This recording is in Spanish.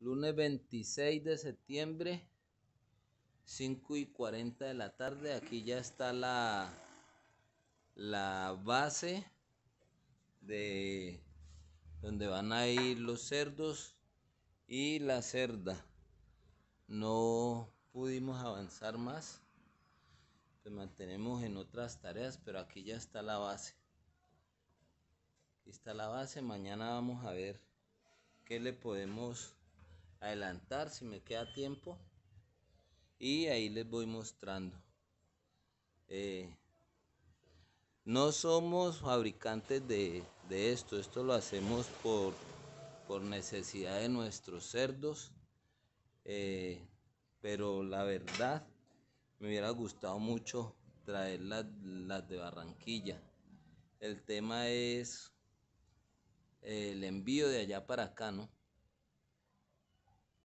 lunes 26 de septiembre, 5 y 40 de la tarde. Aquí ya está la, la base de donde van a ir los cerdos y la cerda. No pudimos avanzar más. Nos mantenemos en otras tareas, pero aquí ya está la base. Aquí está la base. Mañana vamos a ver qué le podemos adelantar si me queda tiempo y ahí les voy mostrando eh, no somos fabricantes de, de, esto esto lo hacemos por, por necesidad de nuestros cerdos eh, pero la verdad me hubiera gustado mucho traer las de Barranquilla el tema es el envío de allá para acá no